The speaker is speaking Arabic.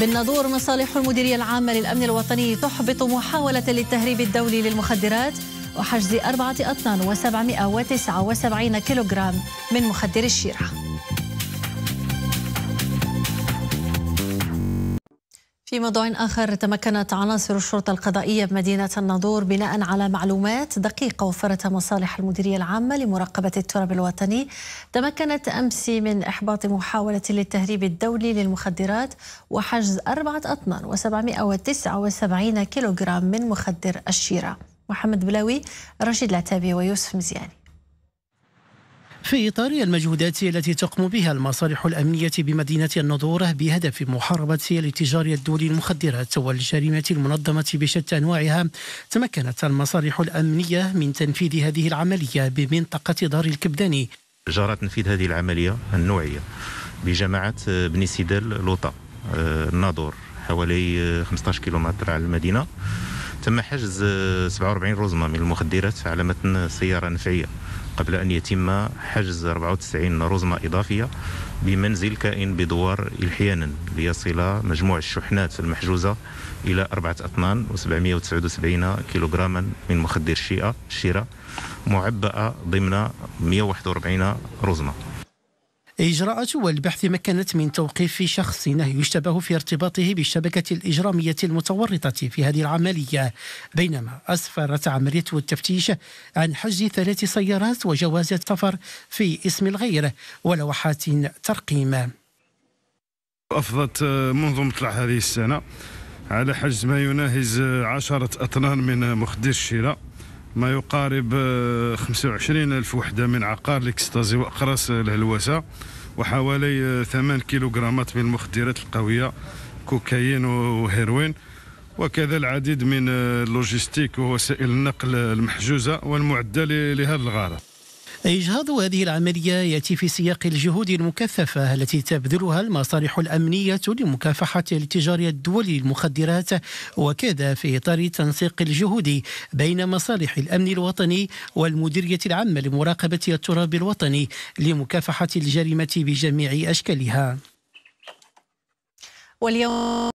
بالناظور مصالح المديرية العامة للأمن الوطني تحبط محاولة للتهريب الدولي للمخدرات وحجز أربعة أطنان وسبعمائة وتسعة وسبعين كيلوغرام من مخدر الشيرة في موضوع آخر تمكنت عناصر الشرطة القضائية بمدينة الناظور بناء على معلومات دقيقة وفرتها مصالح المديرية العامة لمراقبة التراب الوطني تمكنت أمس من إحباط محاولة للتهريب الدولي للمخدرات وحجز أربعة أطنان و779 كيلوغرام من مخدر الشيرة محمد بلاوي رشيد العتابي ويوسف مزياني في إطار المجهودات التي تقوم بها المصالح الأمنية بمدينة النضورة بهدف محاربة الاتجار الدولي المخدرات والجريمة المنظمة بشتى أنواعها تمكنت المصالح الأمنية من تنفيذ هذه العملية بمنطقة دار الكبداني جرى تنفيذ هذه العملية النوعية بجماعة بني سيدل لوطا آه، الناظور حوالي 15 آه، كيلومتر على المدينة تم حجز 47 رزمة من المخدرات على متن سيارة نفعية قبل أن يتم حجز 94 رزمة إضافية بمنزل كائن بدوار إلحيانا ليصل مجموع الشحنات المحجوزة إلى أربعة أطنان و779 كيلوغراما من مخدر الشيئة الشراء معبأة ضمن 141 رزمة إجراءات والبحث مكنت من توقيف شخص يشتبه في ارتباطه بالشبكة الإجرامية المتورطة في هذه العملية بينما أسفرت عملية التفتيش عن حجز ثلاث سيارات وجواز سفر في اسم الغير ولوحات ترقيم أفضت منظمة هذه السنة على حجز ما يناهز عشرة أطنان من مخدر الشراء ما يقارب 25 آه، ألف وحدة من عقار الإكستازي وأقراص الهلوسة وحوالي 8 آه، كيلوغرامات من المخدرات القوية كوكايين وهيروين وكذا العديد من آه، اللوجيستيك ووسائل النقل المحجوزة والمعدة لهذا الغرض إجهاض هذه العملية يأتي في سياق الجهود المكثفة التي تبذلها المصالح الأمنية لمكافحة الاتجار الدولي للمخدرات وكذا في إطار تنسيق الجهود بين مصالح الأمن الوطني والمديرية العامة لمراقبة التراب الوطني لمكافحة الجريمة بجميع أشكالها واليوم